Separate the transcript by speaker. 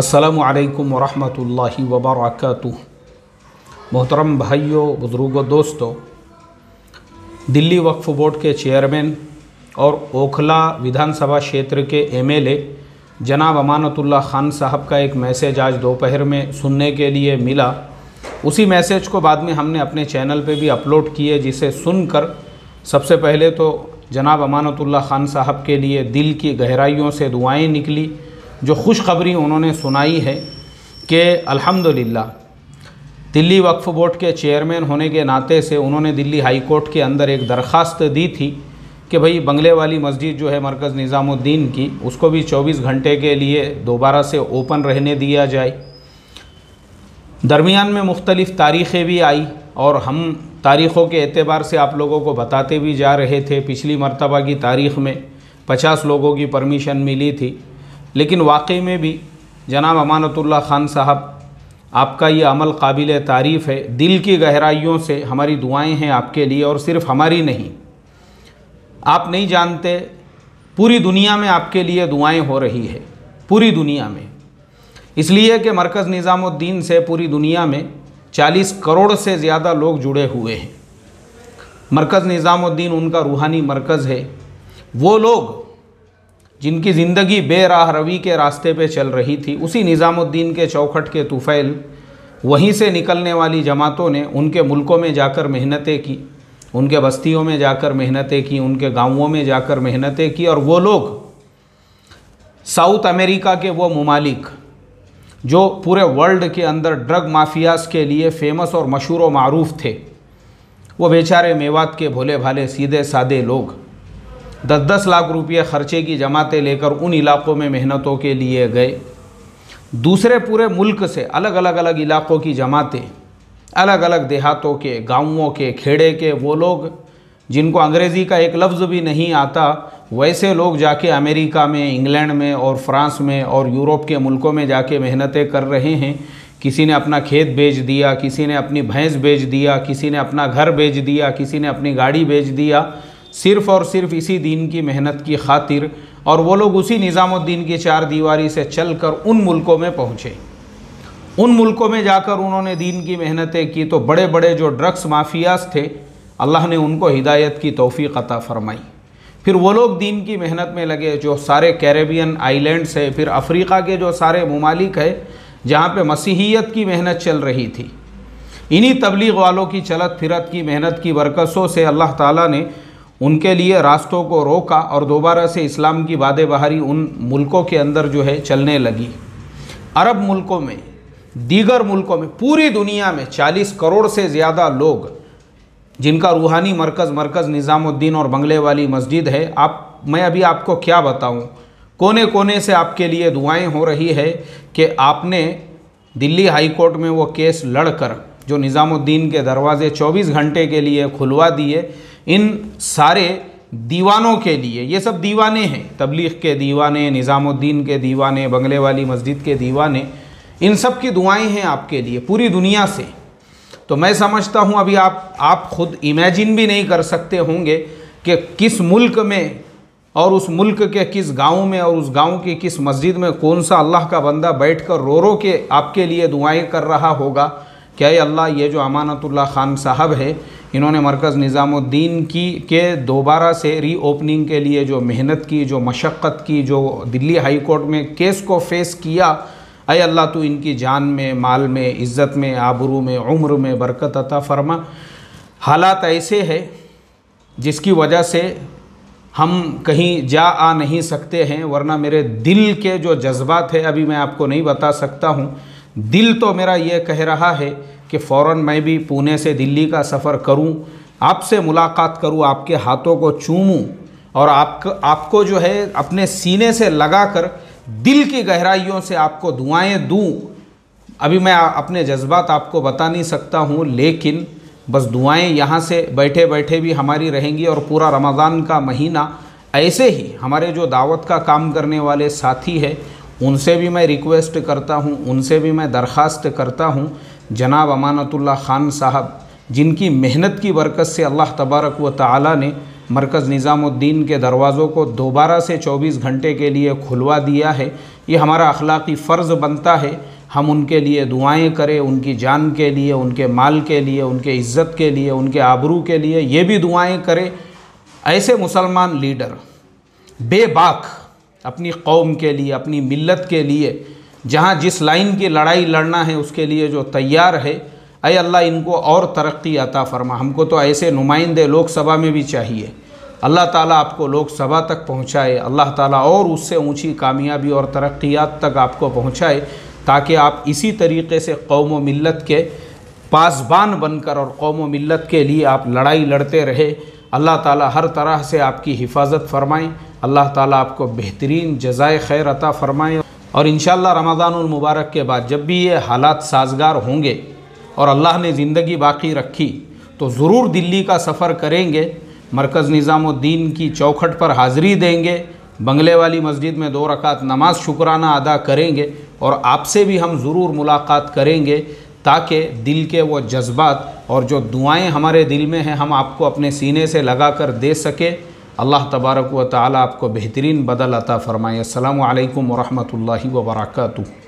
Speaker 1: السلام علیکم ورحمۃ اللہ وبرکاتہ محترم بھائیوں بزرگ و دوستو دلی وقف بورڈ کے چیئرمین اور اوکھلا ودھان سبھا شیتر کے ایم ایل اے جناب امانت اللہ خان صاحب کا ایک میسیج آج دوپہر میں سننے کے لیے ملا اسی میسیج کو بعد میں ہم نے اپنے چینل پہ بھی اپلوڈ کیے جسے سن کر سب سے پہلے تو جناب امانت اللہ خان صاحب کے لیے دل کی گہرائیوں سے دعائیں نکلی جو خوشخبری انہوں نے سنائی ہے کہ الحمدللہ دلی وقف بورڈ کے چیئرمین ہونے کے ناطے سے انہوں نے دلی ہائی کورٹ کے اندر ایک درخواست دی تھی کہ بھئی بنگلے والی مسجد جو ہے مرکز نظام الدین کی اس کو بھی چوبیس گھنٹے کے لیے دوبارہ سے اوپن رہنے دیا جائے درمیان میں مختلف تاریخیں بھی آئی اور ہم تاریخوں کے اعتبار سے آپ لوگوں کو بتاتے بھی جا رہے تھے پچھلی مرتبہ کی تاریخ میں پچاس لوگوں کی پرمیشن ملی تھی لیکن واقعی میں بھی جناب امانت اللہ خان صاحب آپ کا یہ عمل قابل تعریف ہے دل کی گہرائیوں سے ہماری دعائیں ہیں آپ کے لیے اور صرف ہماری نہیں آپ نہیں جانتے پوری دنیا میں آپ کے لیے دعائیں ہو رہی ہے پوری دنیا میں اس لیے کہ مرکز نظام الدین سے پوری دنیا میں چالیس کروڑ سے زیادہ لوگ جڑے ہوئے ہیں مرکز نظام الدین ان کا روحانی مرکز ہے وہ لوگ جن کی زندگی بے راہ روی کے راستے پہ چل رہی تھی اسی نظام الدین کے چوکھٹ کے توفیل وہیں سے نکلنے والی جماعتوں نے ان کے ملکوں میں جا کر محنتیں کی ان کے بستیوں میں جا کر محنتیں کی ان کے گاؤں میں جا کر محنتیں کی اور وہ لوگ ساؤتھ امریکہ کے وہ ممالک جو پورے ورلڈ کے اندر ڈرگ مافیاز کے لیے فیمس اور مشہور و معروف تھے وہ بیچارے میوات کے بھولے بھالے سیدھے سادھے لوگ دس دس لاکھ روپیے خرچے کی جماعتیں لے کر ان علاقوں میں محنتوں کے لیے گئے دوسرے پورے ملک سے الگ الگ الگ علاقوں کی جماعتیں الگ الگ دیہاتوں کے گاؤں کے کھیڑے کے وہ لوگ جن کو انگریزی کا ایک لفظ بھی نہیں آتا ویسے لوگ جا کے امریکہ میں انگلینڈ میں اور فرانس میں اور یوروپ کے ملکوں میں جا کے محنتیں کر رہے ہیں کسی نے اپنا کھیت بیچ دیا کسی نے اپنی بھینس بیچ دیا کسی نے اپنا گھر بیچ دیا کسی نے اپنی گاڑی بیچ دیا صرف اور صرف اسی دین کی محنت کی خاطر اور وہ لوگ اسی نظام الدین کی چار دیواری سے چل کر ان ملکوں میں پہنچے ان ملکوں میں جا کر انہوں نے دین کی محنتیں کی تو بڑے بڑے جو ڈرگس مافیاز تھے اللہ نے ان کو ہدایت کی توفیق عطا فرمائی پھر وہ لوگ دین کی محنت میں لگے جو سارے کیریبین آئی لینڈس ہے پھر افریقہ کے جو سارے ممالک ہے جہاں پہ مسیحیت کی محنت چل رہی تھی انہی تبلیغ والوں کی چلت پھرت کی محنت کی برکسوں سے اللہ تعالیٰ نے ان کے لیے راستوں کو روکا اور دوبارہ سے اسلام کی وعدے بہاری ان ملکوں کے اندر جو ہے چلنے لگی عرب ملکوں میں دیگر ملکوں میں پوری دنیا میں چالیس کروڑ سے زیادہ لوگ جن کا روحانی مرکز مرکز نظام الدین اور بنگلے والی مسجد ہے آپ میں ابھی آپ کو کیا بتاؤں کونے کونے سے آپ کے لیے دعائیں ہو رہی ہے کہ آپ نے دلی ہائی کورٹ میں وہ کیس لڑ کر جو نظام الدین کے دروازے چوبیس گھنٹے کے لیے کھلوا دیے ان سارے دیوانوں کے لیے یہ سب دیوانے ہیں تبلیغ کے دیوانے نظام الدین کے دیوانے بنگلے والی مسجد کے دیوانے ان سب کی دعائیں ہیں آپ کے لیے پوری دنیا سے تو میں سمجھتا ہوں ابھی آپ آپ خود امیجن بھی نہیں کر سکتے ہوں گے کہ کس ملک میں اور اس ملک کے کس گاؤں میں اور اس گاؤں کی کس مسجد میں کون سا اللہ کا بندہ بیٹھ کر رو رو کے آپ کے لیے دعائیں کر رہا ہوگا کہ اے اللہ یہ جو امانت اللہ خان صاحب ہے انہوں نے مرکز نظام الدین کی کے دوبارہ سے ری اوپننگ کے لیے جو محنت کی جو مشقت کی جو دلی ہائی کورٹ میں کیس کو فیس کیا اے اللہ تو ان کی جان میں مال میں عزت میں آبرو میں عمر میں برکت عطا فرما حالات ایسے ہے جس کی وجہ سے ہم کہیں جا آ نہیں سکتے ہیں ورنہ میرے دل کے جو جذبات ہے ابھی میں آپ کو نہیں بتا سکتا ہوں دل تو میرا یہ کہہ رہا ہے کہ فوراً میں بھی پونے سے دلی کا سفر کروں آپ سے ملاقات کروں آپ کے ہاتھوں کو چوموں اور آپ آپ کو جو ہے اپنے سینے سے لگا کر دل کی گہرائیوں سے آپ کو دعائیں دوں ابھی میں اپنے جذبات آپ کو بتا نہیں سکتا ہوں لیکن بس دعائیں یہاں سے بیٹھے بیٹھے بھی ہماری رہیں گی اور پورا رمضان کا مہینہ ایسے ہی ہمارے جو دعوت کا کام کرنے والے ساتھی ہے ان سے بھی میں ریکویسٹ کرتا ہوں ان سے بھی میں درخواست کرتا ہوں جناب امانت اللہ خان صاحب جن کی محنت کی برکت سے اللہ تبارک و تعالی نے مرکز نظام الدین کے دروازوں کو دوبارہ سے چوبیس گھنٹے کے لیے کھلوا دیا ہے یہ ہمارا اخلاقی فرض بنتا ہے ہم ان کے لیے دعائیں کریں ان کی جان کے لیے ان کے مال کے لیے ان کے عزت کے لیے ان کے آبرو کے لیے یہ بھی دعائیں کرے ایسے مسلمان لیڈر بے باک اپنی قوم کے لیے اپنی ملت کے لیے جہاں جس لائن کی لڑائی لڑنا ہے اس کے لیے جو تیار ہے اے اللہ ان کو اور ترقی عطا فرما ہم کو تو ایسے نمائندے لوک سبھا میں بھی چاہیے اللہ تعالیٰ آپ کو لوک سبھا تک پہنچائے اللہ تعالیٰ اور اس سے اونچی کامیابی اور ترقیات تک آپ کو پہنچائے تاکہ آپ اسی طریقے سے قوم و ملت کے پاسبان بن کر اور قوم و ملت کے لیے آپ لڑائی لڑتے رہے اللہ تعالیٰ ہر طرح سے آپ کی حفاظت فرمائیں اللہ تعالیٰ آپ کو بہترین جزائے خیر عطا فرمائے اور انشاءاللہ رمضان المبارک کے بعد جب بھی یہ حالات سازگار ہوں گے اور اللہ نے زندگی باقی رکھی تو ضرور دلی کا سفر کریں گے مرکز نظام الدین کی چوکھٹ پر حاضری دیں گے بنگلے والی مسجد میں دو رکعت نماز شکرانہ ادا کریں گے اور آپ سے بھی ہم ضرور ملاقات کریں گے تاکہ دل کے وہ جذبات اور جو دعائیں ہمارے دل میں ہیں ہم آپ کو اپنے سینے سے لگا کر دے سکیں اللہ تبارک و تعالیٰ آپ کو بہترین بدل عطا فرمائے السلام علیکم ورحمۃ اللہ وبرکاتہ